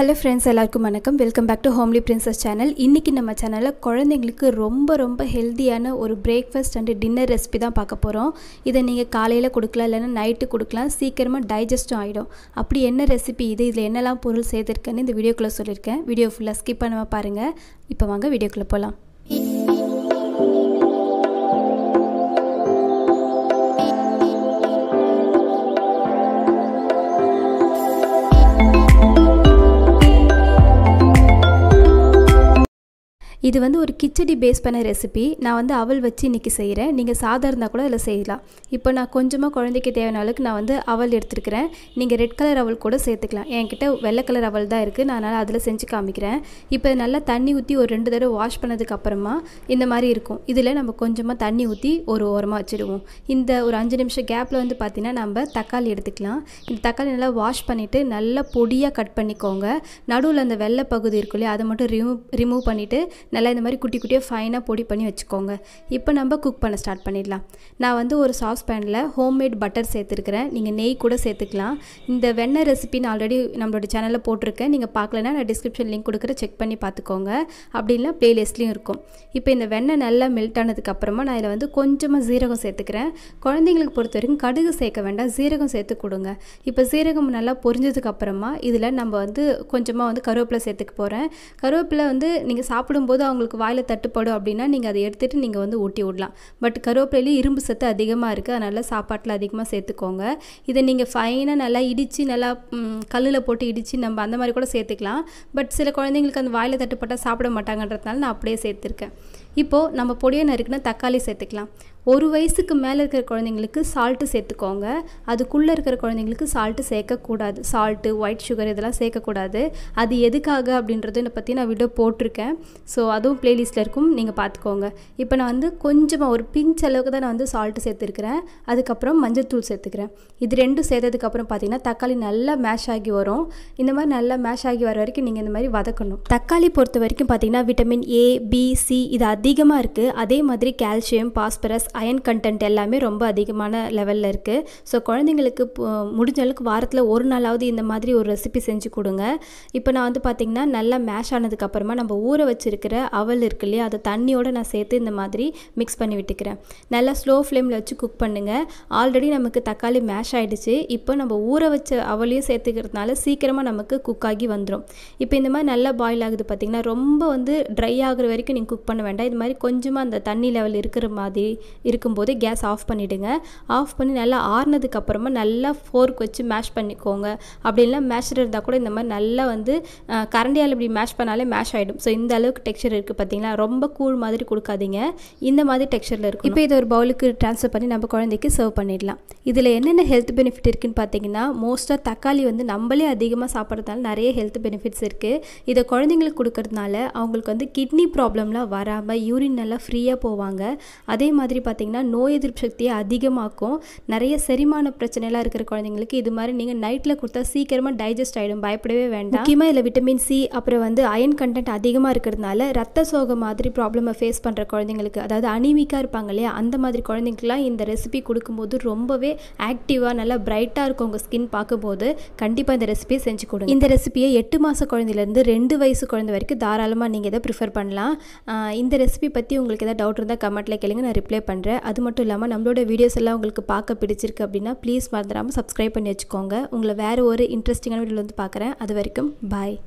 hello friends எல்லாருக்கும் வணக்கம் welcome back to homely princess channel இன்றைக்கி நம்ம சேனலில் குழந்தைங்களுக்கு ரொம்ப ரொம்ப ஹெல்த்தியான ஒரு பிரேக்ஃபாஸ்ட் அண்டு டின்னர் ரெசிபி தான் பார்க்க போகிறோம் இதை நீங்கள் காலையில் கொடுக்கலாம் இல்லைன்னா நைட்டு கொடுக்கலாம் சீக்கிரமாக டைஜஸ்டும் ஆகிடும் அப்படி என்ன ரெசிபி இது இதில் என்னெல்லாம் பொருள் சேர்த்துருக்கேன்னு இந்த வீடியோக்குள்ளே சொல்லியிருக்கேன் வீடியோ ஃபுல்லாக ஸ்கிப் பண்ணாமல் பாருங்கள் இப்போ வாங்க வீடியோக்குள்ளே போகலாம் இது வந்து ஒரு கிச்சடி பேஸ் பண்ண ரெசிபி நான் வந்து அவல் வச்சு இன்றைக்கி செய்கிறேன் நீங்கள் சாதம் இருந்தால் கூட அதில் செய்யலாம் இப்போ நான் கொஞ்சமாக குழந்தைக்கு தேவையான அளவுக்கு நான் வந்து அவல் எடுத்துருக்கிறேன் நீங்கள் ரெட் கலர் அவல் கூட சேர்த்துக்கலாம் என்கிட்ட வெள்ளை கலர் அவல் தான் இருக்குது நான் அதனால் அதில் செஞ்சு காமிக்கிறேன் இப்போ நல்லா தண்ணி ஊற்றி ஒரு ரெண்டு தடவை வாஷ் பண்ணதுக்கப்புறமா இந்த மாதிரி இருக்கும் இதில் நம்ம கொஞ்சமாக தண்ணி ஊற்றி ஒரு ஓரமாக வச்சுருவோம் இந்த ஒரு அஞ்சு நிமிஷம் கேப்பில் வந்து பார்த்திங்கன்னா நம்ம தக்காளி எடுத்துக்கலாம் இந்த தக்காளி நல்லா வாஷ் பண்ணிவிட்டு நல்லா பொடியாக கட் பண்ணிக்கோங்க நடுவில் அந்த வெள்ளை பகுதி இருக்கு இல்லையா அதை மட்டும் ரிமூவ் ரிமூவ் பண்ணிவிட்டு நல்லா இந்த மாதிரி குட்டி குட்டியாக ஃபைனாக பொடி பண்ணி வச்சுக்கோங்க இப்போ நம்ம குக் பண்ண ஸ்டார்ட் பண்ணிடலாம் நான் வந்து ஒரு சாஸ் பேனில் ஹோம்மேட் பட்டர் சேர்த்துருக்கிறேன் நீங்கள் நெய் கூட சேர்த்துக்கலாம் இந்த வெண்ணெய் ரெசிபி நான் ஆல்ரெடி நம்மளோட சேனலில் போட்டிருக்கேன் நீங்கள் பார்க்கலன்னா நான் டிஸ்கிரிப்ஷன் லிங்க் கொடுக்குற செக் பண்ணி பார்த்துக்கோங்க அப்படின்லாம் ப்ளேலிஸ்ட்லேயும் இருக்கும் இப்போ இந்த வெண்ணெய் நல்லா மெல்ட் ஆனதுக்கப்புறமா நான் இதில் வந்து கொஞ்சமாக சீரகம் சேர்த்துக்கிறேன் குழந்தைங்களுக்கு பொறுத்த வரைக்கும் கடுகு சேர்க்க வேண்டாம் சீரகம் சேர்த்து கொடுங்க இப்போ சீரகம் நல்லா பொரிஞ்சதுக்கப்புறமா இதில் நம்ம வந்து கொஞ்சமாக வந்து கருவேப்பிலை சேர்த்துக்க போகிறேன் கருவேப்பிலை வந்து நீங்கள் சாப்பிடும்போது போது அவங்களுக்கு வாயில் தட்டுப்படும் அப்படின்னா நீங்கள் அதை எடுத்துகிட்டு நீங்கள் வந்து ஊட்டி விடலாம் பட் கருவேப்பிலையில் இரும்பு சத்து அதிகமாக இருக்குது அதனால் சாப்பாட்டில் அதிகமாக சேர்த்துக்கோங்க இதை நீங்கள் ஃபைனாக நல்லா இடித்து நல்லா கல்லில் போட்டு இடித்து நம்ம அந்த மாதிரி கூட சேர்த்துக்கலாம் பட் சில குழந்தைங்களுக்கு அந்த வாயில் தட்டுப்பட்டால் சாப்பிட மாட்டாங்கன்றதுனால நான் அப்படியே சேர்த்துருக்கேன் இப்போது நம்ம பொடியை நறுக்குன்னா தக்காளி சேர்த்துக்கலாம் ஒரு வயசுக்கு மேலே இருக்கிற குழந்தைங்களுக்கு சால்ட்டு சேர்த்துக்கோங்க அதுக்குள்ளே இருக்கிற குழந்தைங்களுக்கு சால்ட்டு சேர்க்கக்கூடாது சால்ட்டு ஒயிட் சுகர் இதெல்லாம் சேர்க்கக்கூடாது அது எதுக்காக அப்படின்றத பற்றி நான் வீடியோ போட்டிருக்கேன் ஸோ அதுவும் ப்ளேலிஸ்ட்டில் இருக்கும் நீங்கள் பார்த்துக்கோங்க இப்போ நான் வந்து கொஞ்சமாக ஒரு பிஞ்ச் அளவுக்கு தான் நான் வந்து சால்ட்டு சேர்த்துருக்கிறேன் அதுக்கப்புறம் மஞ்சத்தூள் சேர்த்துக்கிறேன் இது ரெண்டும் சேர்த்ததுக்கப்புறம் பார்த்தீங்கன்னா தக்காளி நல்லா மேஷ் ஆகி வரும் இந்த மாதிரி நல்லா மேஷ் ஆகி வர வரைக்கும் நீங்கள் இந்த மாதிரி வதக்கணும் தக்காளி பொறுத்த வரைக்கும் பார்த்தீங்கன்னா விட்டமின் ஏ பி சி இது அதிகமாக இருக்குது அதே மாதிரி கால்சியம் பாஸ்பரஸ் அயன் கண்டென்ட் எல்லாமே ரொம்ப அதிகமான லெவலில் இருக்குது ஸோ குழந்தைங்களுக்கு முடிஞ்ச அளவுக்கு வாரத்தில் ஒரு நாளாவது இந்த மாதிரி ஒரு ரெசிபி செஞ்சு கொடுங்க இப்போ நான் வந்து பார்த்திங்கன்னா நல்லா மேஷ் ஆனதுக்கப்புறமா நம்ம ஊற வச்சுருக்கிற அவல் இருக்கு இல்லையா அதை தண்ணியோடு நான் சேர்த்து இந்த மாதிரி மிக்ஸ் பண்ணி விட்டுக்கிறேன் நல்லா ஸ்லோ ஃப்ளேமில் வச்சு குக் பண்ணுங்கள் ஆல்ரெடி நமக்கு தக்காளி மேஷ் ஆகிடுச்சு இப்போ நம்ம ஊற வச்ச அவலையும் சேர்த்துக்கிறதுனால சீக்கிரமாக நமக்கு குக் ஆகி வந்துடும் இப்போ இந்த மாதிரி நல்லா பாயில் ஆகுது பார்த்திங்கன்னா ரொம்ப வந்து ட்ரை ஆகிற வரைக்கும் நீங்கள் குக் பண்ண வேண்டாம் இது மாதிரி கொஞ்சமாக அந்த தண்ணி லெவல் இருக்கிற மாதிரி இருக்கும்போதே கேஸ் ஆஃப் பண்ணிவிடுங்க ஆஃப் பண்ணி நல்லா ஆறுனதுக்கப்புறமா நல்லா ஃபோர்க் வச்சு மேஷ் பண்ணிக்கோங்க அப்படின்லாம் மேஷர் இருந்தால் கூட இந்த மாதிரி நல்லா வந்து கரண்டியால் இப்படி மேஷ் பண்ணாலே மேஷ் ஆகிடும் ஸோ இந்த அளவுக்கு டெக்ஸ்சர் இருக்குது பார்த்தீங்களா ரொம்ப கூழ் மாதிரி கொடுக்காதீங்க இந்த மாதிரி டெக்ஸ்சரில் இருக்கும் இப்போ இதை ஒரு பவுலுக்கு ட்ரான்ஸ்ஃபர் பண்ணி நம்ம குழந்தைக்கு சர்வ் பண்ணிடலாம் இதில் என்னென்ன ஹெல்த் பெனிஃபிட் இருக்குன்னு பார்த்தீங்கன்னா மோஸ்ட்டாக தக்காளி வந்து நம்மளே அதிகமாக சாப்பிட்றதுனால நிறைய ஹெல்த் பெனிஃபிட்ஸ் இருக்குது இதை குழந்தைங்களுக்கு கொடுக்கறதுனால அவங்களுக்கு வந்து கிட்னி ப்ராப்ளம்லாம் வராமல் யூரின் நல்லா ஃப்ரீயாக போவாங்க அதே மாதிரி பார்த்தீங்கன்னா நோய் எதிர்ப்பு சக்தியை அதிகமாக்கும் நிறைய செரிமான பிரச்சனைலாம் இருக்கிற குழந்தைங்களுக்கு இது மாதிரி நீங்கள் நைட்டில் கொடுத்தா சீக்கிரமாக டைஜஸ்ட் ஆகிடும் பயப்படவே வேண்டாம் முக்கியமாக இதில் விட்டமின் சி அப்புறம் வந்து அயன் கண்டென்ட் அதிகமாக இருக்கிறதுனால ரத்த சோகம் மாதிரி ப்ராப்ளமை ஃபேஸ் பண்ணுற குழந்தைங்களுக்கு அதாவது அனிமிக்காக இருப்பாங்க இல்லையா அந்த மாதிரி குழந்தைங்களுக்குலாம் இந்த ரெசிபி கொடுக்கும்போது ரொம்பவே ஆக்டிவாக நல்லா பிரைட்டாக இருக்கும் உங்கள் ஸ்கின் பார்க்கும்போது கண்டிப்பாக இந்த ரெசிபியை செஞ்சு கொடுங்க இந்த ரெசிபியை எட்டு மாத குழந்தையிலேருந்து ரெண்டு வயசு குழந்தை வரைக்கும் தாராளமாக நீங்கள் இதை ப்ரிஃபர் பண்ணலாம் இந்த ரெசிபி பற்றி உங்களுக்கு எதாவது டவுட் இருந்தால் கமெண்ட்டில் கேளுங்க நான் ரிப்ளை பண்ணுறேன் பண்ணுறேன் அது மட்டும் இல்லாமல் நம்மளோட வீடியோஸ் எல்லாம் உங்களுக்கு பார்க்க பிடிச்சிருக்கு அப்படின்னா ப்ளீஸ் மறந்துடாமல் சப்ஸ்கிரைப் பண்ணி வச்சுக்கோங்க உங்களை வேறு ஒரு இன்ட்ரெஸ்டிங்கான வீடியோவில் வந்து பார்க்குறேன் அது வரைக்கும் பாய்